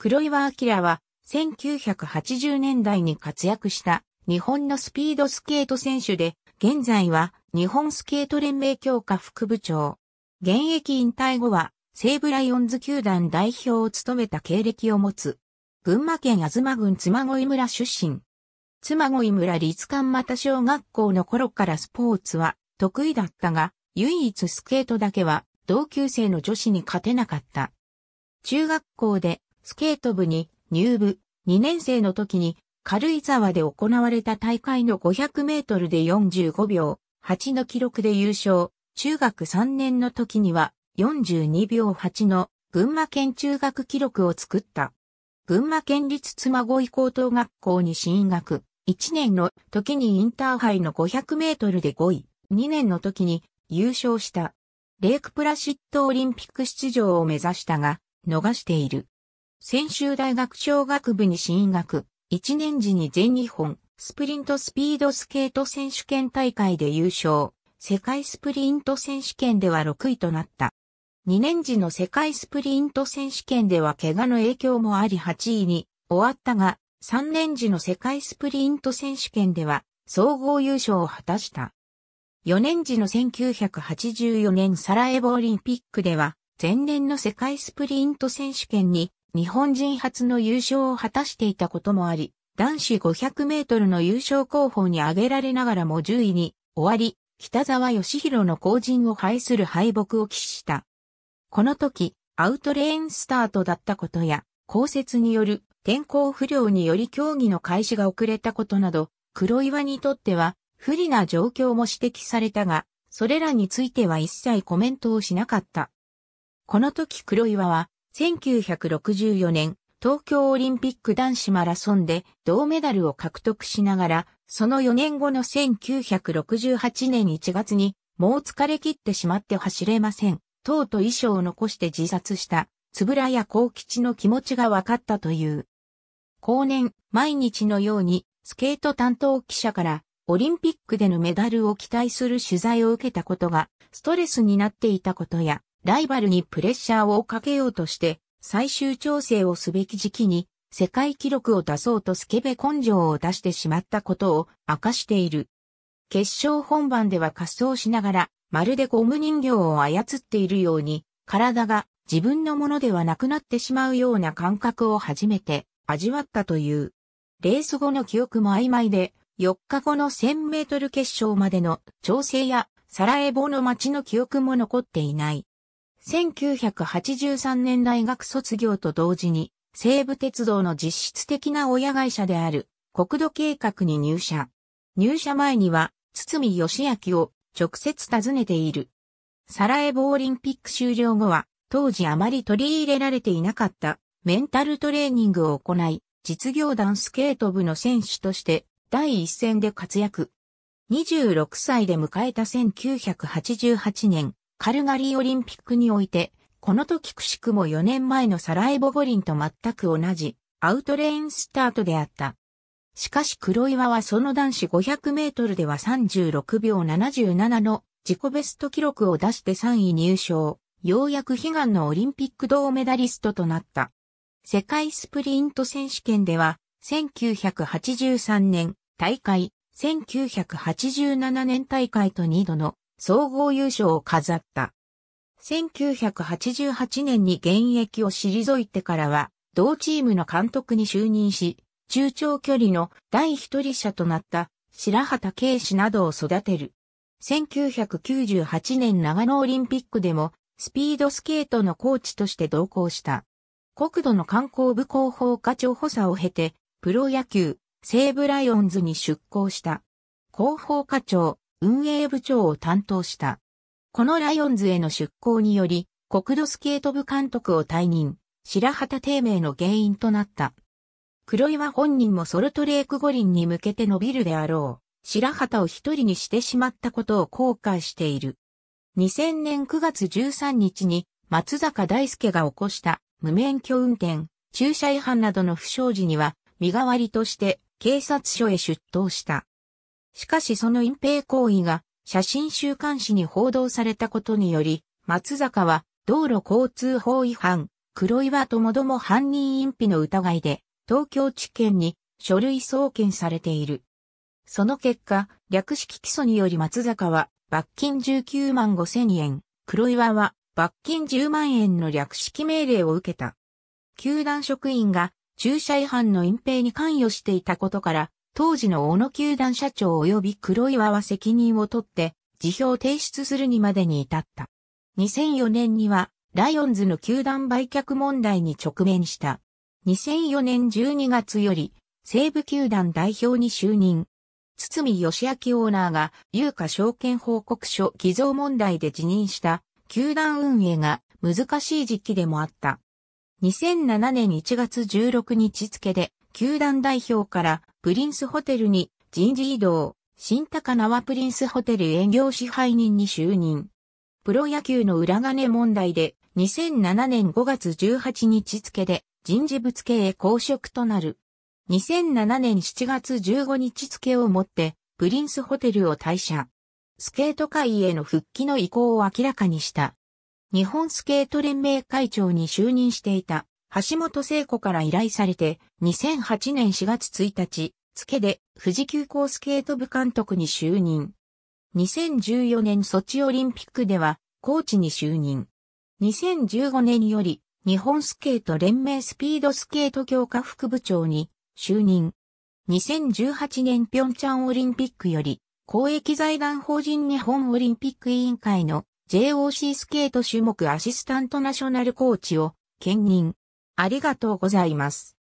黒岩明は1980年代に活躍した日本のスピードスケート選手で、現在は日本スケート連盟協会副部長。現役引退後は西武ライオンズ球団代表を務めた経歴を持つ。群馬県東郡妻恋村出身。妻恋村立館又小学校の頃からスポーツは得意だったが、唯一スケートだけは同級生の女子に勝てなかった。中学校でスケート部に入部、2年生の時に軽井沢で行われた大会の500メートルで45秒8の記録で優勝。中学3年の時には42秒8の群馬県中学記録を作った。群馬県立妻恋高等学校に進学。1年の時にインターハイの500メートルで5位。2年の時に優勝した。レイクプラシットオリンピック出場を目指したが、逃している。専修大学小学部に進学、1年時に全日本、スプリントスピードスケート選手権大会で優勝、世界スプリント選手権では6位となった。2年時の世界スプリント選手権では怪我の影響もあり8位に終わったが、3年時の世界スプリント選手権では総合優勝を果たした。4年時の1984年サラエボオリンピックでは前年の世界スプリント選手権に日本人初の優勝を果たしていたこともあり、男子500メートルの優勝候補に挙げられながらも10位に終わり、北沢義弘の後陣を排する敗北を喫した。この時、アウトレーンスタートだったことや、降雪による天候不良により競技の開始が遅れたことなど、黒岩にとっては不利な状況も指摘されたが、それらについては一切コメントをしなかった。この時黒岩は1964年、東京オリンピック男子マラソンで銅メダルを獲得しながら、その4年後の1968年1月に、もう疲れ切ってしまって走れません。とうと遺書を残して自殺した、つぶらや幸吉の気持ちが分かったという。後年、毎日のように、スケート担当記者から、オリンピックでのメダルを期待する取材を受けたことが、ストレスになっていたことや、ライバルにプレッシャーをかけようとして、最終調整をすべき時期に、世界記録を出そうとスケベ根性を出してしまったことを明かしている。決勝本番では滑走しながら、まるでゴム人形を操っているように、体が自分のものではなくなってしまうような感覚を初めて味わったという。レース後の記憶も曖昧で、4日後の1000メートル決勝までの調整やサラエボの街の記憶も残っていない。1983年大学卒業と同時に、西武鉄道の実質的な親会社である国土計画に入社。入社前には、堤義明を直接訪ねている。サラエボオリンピック終了後は、当時あまり取り入れられていなかったメンタルトレーニングを行い、実業団スケート部の選手として第一線で活躍。26歳で迎えた1988年、カルガリーオリンピックにおいて、この時くしくも4年前のサラエボ五輪と全く同じアウトレインスタートであった。しかし黒岩はその男子500メートルでは36秒77の自己ベスト記録を出して3位入賞。ようやく悲願のオリンピック銅メダリストとなった。世界スプリント選手権では、1983年大会、1987年大会と2度の総合優勝を飾った。1988年に現役を退いてからは、同チームの監督に就任し、中長距離の第一人者となった白畑圭司などを育てる。1998年長野オリンピックでもスピードスケートのコーチとして同行した。国土の観光部広報課長補佐を経て、プロ野球、西武ライオンズに出向した。広報課長、運営部長を担当した。このライオンズへの出向により、国土スケート部監督を退任、白旗低迷の原因となった。黒岩本人もソルトレーク五輪に向けて伸びるであろう、白旗を一人にしてしまったことを後悔している。2000年9月13日に松坂大輔が起こした無免許運転、駐車違反などの不祥事には身代わりとして警察署へ出頭した。しかしその隠蔽行為が写真週刊誌に報道されたことにより、松坂は道路交通法違反、黒岩ともども犯人隠避の疑いで、東京地検に書類送検されている。その結果、略式起訴により松坂は罰金19万5千円、黒岩は罰金10万円の略式命令を受けた。球団職員が駐車違反の隠蔽に関与していたことから、当時の小野球団社長及び黒岩は責任を取って、辞表提出するにまでに至った。2004年には、ライオンズの球団売却問題に直面した。2004年12月より、西部球団代表に就任。堤義明オーナーが、有価証券報告書偽造問題で辞任した、球団運営が難しい時期でもあった。2007年1月16日付で、球団代表からプリンスホテルに人事異動、新高輪プリンスホテル営業支配人に就任。プロ野球の裏金問題で2007年5月18日付で人事部付へ公職となる。2007年7月15日付をもってプリンスホテルを退社。スケート界への復帰の意向を明らかにした。日本スケート連盟会長に就任していた橋本聖子から依頼されて、2008年4月1日、付で富士急行スケート部監督に就任。2014年ソチオリンピックでは、コーチに就任。2015年より、日本スケート連盟スピードスケート強化副部長に就任。2018年ピョンチャンオリンピックより、公益財団法人日本オリンピック委員会の JOC スケート種目アシスタントナショナルコーチを兼任。ありがとうございます。